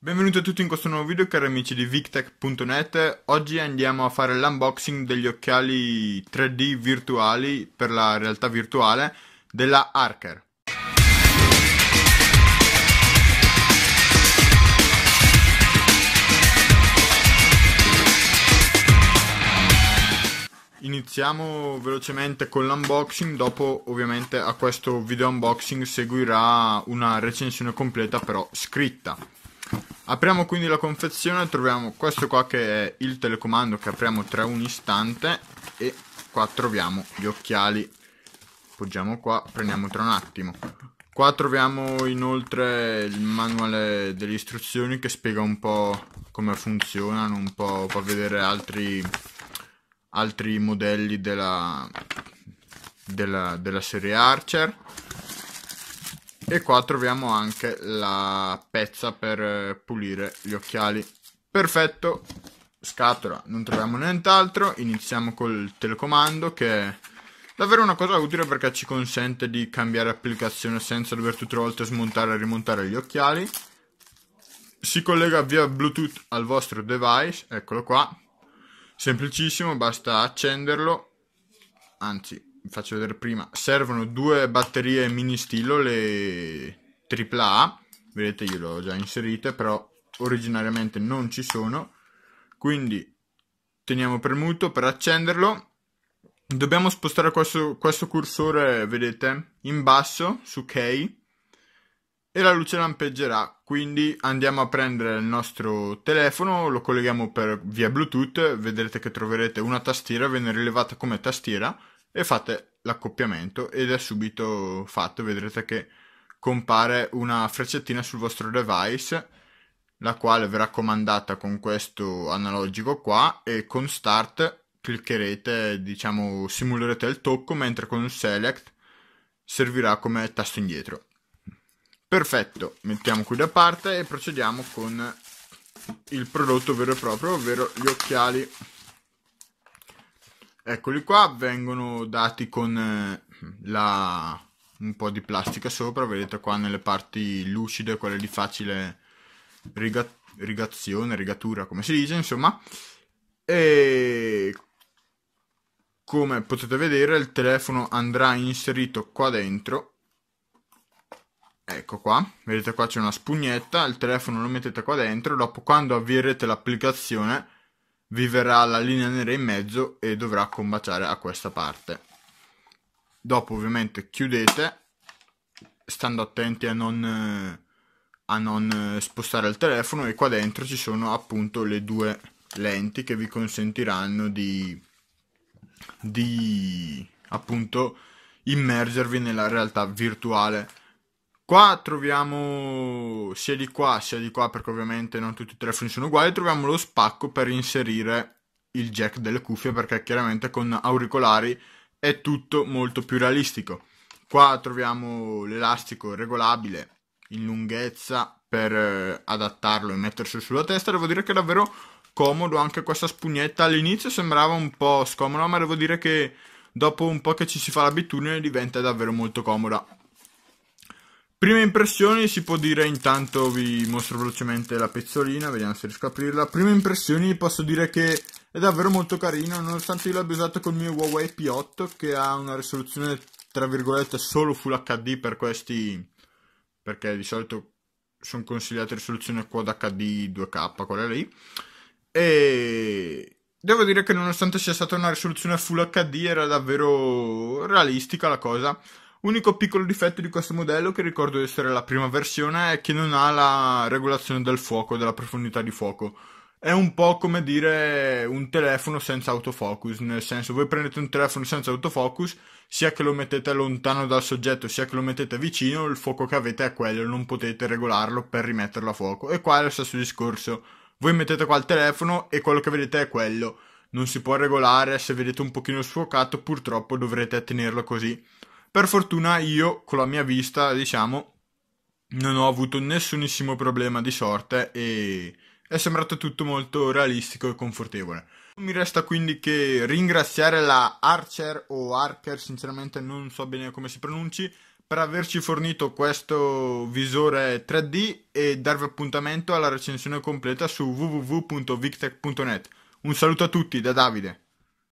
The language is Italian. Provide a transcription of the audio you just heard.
Benvenuti a tutti in questo nuovo video cari amici di victech.net Oggi andiamo a fare l'unboxing degli occhiali 3D virtuali per la realtà virtuale della Archer Iniziamo velocemente con l'unboxing, dopo ovviamente a questo video unboxing seguirà una recensione completa però scritta Apriamo quindi la confezione, troviamo questo qua che è il telecomando che apriamo tra un istante e qua troviamo gli occhiali. Appoggiamo qua, prendiamo tra un attimo. Qua troviamo inoltre il manuale delle istruzioni che spiega un po' come funzionano, un po' fa vedere altri, altri modelli della, della, della serie Archer e qua troviamo anche la pezza per eh, pulire gli occhiali. Perfetto, scatola, non troviamo nient'altro. Iniziamo col telecomando che è davvero una cosa utile perché ci consente di cambiare applicazione senza dover tutte le volte smontare e rimontare gli occhiali. Si collega via Bluetooth al vostro device, eccolo qua. Semplicissimo, basta accenderlo, anzi faccio vedere prima, servono due batterie mini stilo, le AAA, vedete io le ho già inserite, però originariamente non ci sono, quindi teniamo premuto per accenderlo, dobbiamo spostare questo, questo cursore, vedete, in basso su K e la luce lampeggerà, quindi andiamo a prendere il nostro telefono, lo colleghiamo per, via Bluetooth, vedrete che troverete una tastiera, viene rilevata come tastiera, e fate l'accoppiamento ed è subito fatto, vedrete che compare una freccettina sul vostro device la quale verrà comandata con questo analogico qua e con start cliccherete diciamo simulerete il tocco mentre con select servirà come tasto indietro perfetto mettiamo qui da parte e procediamo con il prodotto vero e proprio ovvero gli occhiali Eccoli qua, vengono dati con eh, la, un po' di plastica sopra, vedete qua nelle parti lucide, quelle di facile riga, rigazione, rigatura, come si dice, insomma. E come potete vedere il telefono andrà inserito qua dentro. Ecco qua, vedete qua c'è una spugnetta, il telefono lo mettete qua dentro, dopo quando avvierete l'applicazione vi verrà la linea nera in mezzo e dovrà combaciare a questa parte. Dopo ovviamente chiudete, stando attenti a non, a non eh, spostare il telefono e qua dentro ci sono appunto le due lenti che vi consentiranno di, di appunto immergervi nella realtà virtuale Qua troviamo sia di qua sia di qua perché ovviamente non tutti i telefoni sono uguali, troviamo lo spacco per inserire il jack delle cuffie perché chiaramente con auricolari è tutto molto più realistico. Qua troviamo l'elastico regolabile in lunghezza per eh, adattarlo e metterselo sulla testa, devo dire che è davvero comodo anche questa spugnetta, all'inizio sembrava un po' scomoda ma devo dire che dopo un po' che ci si fa l'abitudine diventa davvero molto comoda. Prime impressioni si può dire intanto vi mostro velocemente la pezzolina, vediamo se riesco a aprirla. Prime impressioni posso dire che è davvero molto carino, nonostante io l'abbia usato col mio Huawei P8 che ha una risoluzione tra virgolette solo Full HD per questi perché di solito sono consigliate risoluzioni Quad HD 2K, quella lì. E devo dire che nonostante sia stata una risoluzione Full HD era davvero realistica la cosa Unico piccolo difetto di questo modello, che ricordo essere la prima versione, è che non ha la regolazione del fuoco, della profondità di fuoco. È un po' come dire un telefono senza autofocus, nel senso voi prendete un telefono senza autofocus, sia che lo mettete lontano dal soggetto, sia che lo mettete vicino, il fuoco che avete è quello, non potete regolarlo per rimetterlo a fuoco. E qua è lo stesso discorso. Voi mettete qua il telefono e quello che vedete è quello. Non si può regolare, se vedete un pochino sfocato purtroppo dovrete tenerlo così. Per fortuna io, con la mia vista, diciamo, non ho avuto nessunissimo problema di sorte e è sembrato tutto molto realistico e confortevole. Non Mi resta quindi che ringraziare la Archer o Archer, sinceramente non so bene come si pronunci, per averci fornito questo visore 3D e darvi appuntamento alla recensione completa su www.victech.net. Un saluto a tutti da Davide.